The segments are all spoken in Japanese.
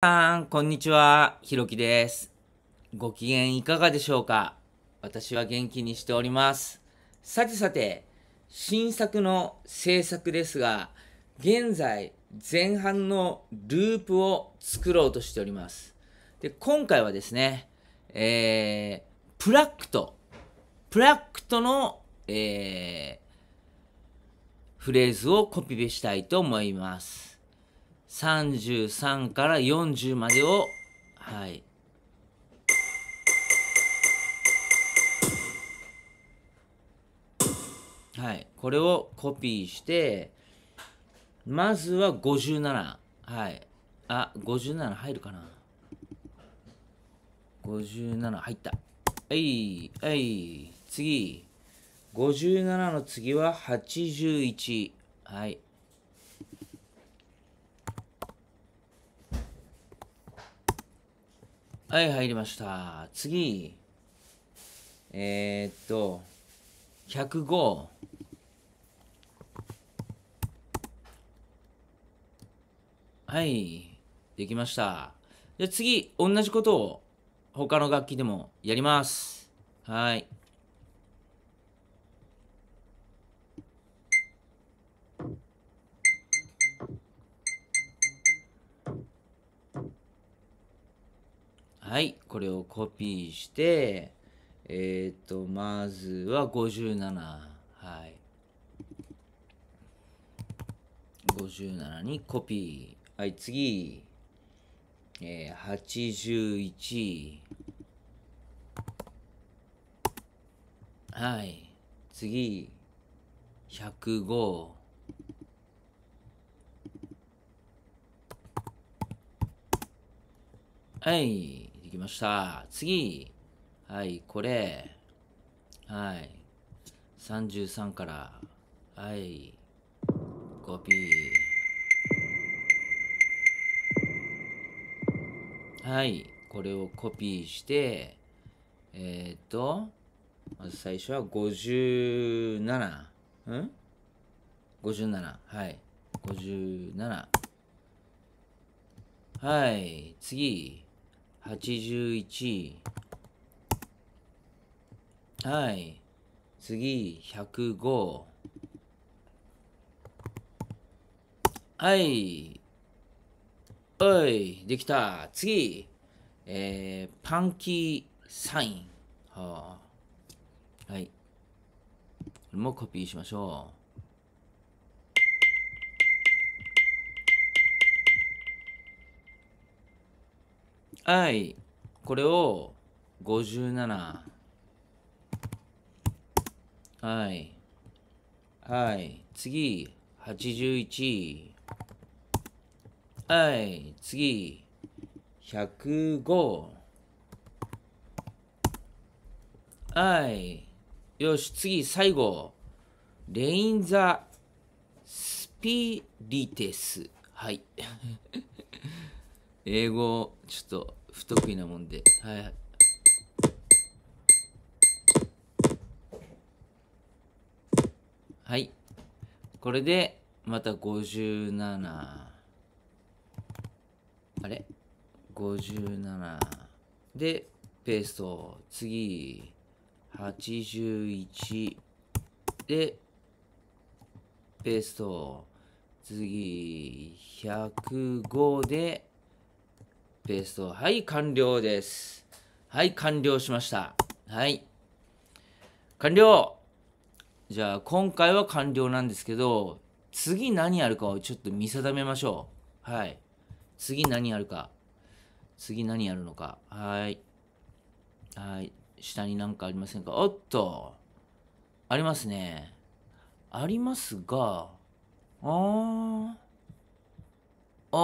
さん、こんにちは。ひろきです。ご機嫌いかがでしょうか私は元気にしております。さてさて、新作の制作ですが、現在、前半のループを作ろうとしております。で、今回はですね、えー、プラクト、プラクトの、えー、フレーズをコピペしたいと思います。33から40までを、はい。はい。これをコピーして、まずは57。はい。あ、57入るかな。57入った。はい。はい。次。57の次は81。はい。はい入りました次えー、っと105はいできましたじゃ次同じことを他の楽器でもやりますはいはいこれをコピーしてえっ、ー、とまずは57はい57にコピーはい次えー、81はい次105はいきました。次。はい、これ。はい。33から。はい。コピー。はい。これをコピーして、えー、っと、まず最初は57。ん ?57。はい。57。はい。次。81はい次105はいおいできた次えー、パンキーサインはあはいこれもコピーしましょうはいこれを57はいはい次81はい次105はいよし次最後レイン・ザ・スピリテスはい英語ちょっと不得意なもんではいはいこれでまた57あれ57でペースト次81でペースト次105でペースト。はい、完了です。はい、完了しました。はい。完了じゃあ、今回は完了なんですけど、次何やるかをちょっと見定めましょう。はい。次何やるか。次何やるのか。はい。はい。下になんかありませんかおっと。ありますね。ありますが、あー。あ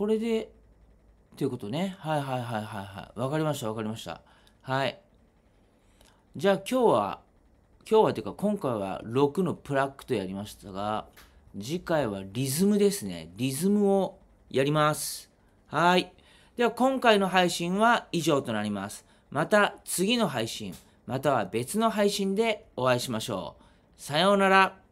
これで、ということね。はいはいはいはいはい。わかりましたわかりました。はい。じゃあ今日は、今日はというか今回は6のプラックとやりましたが、次回はリズムですね。リズムをやります。はい。では今回の配信は以上となります。また次の配信、または別の配信でお会いしましょう。さようなら。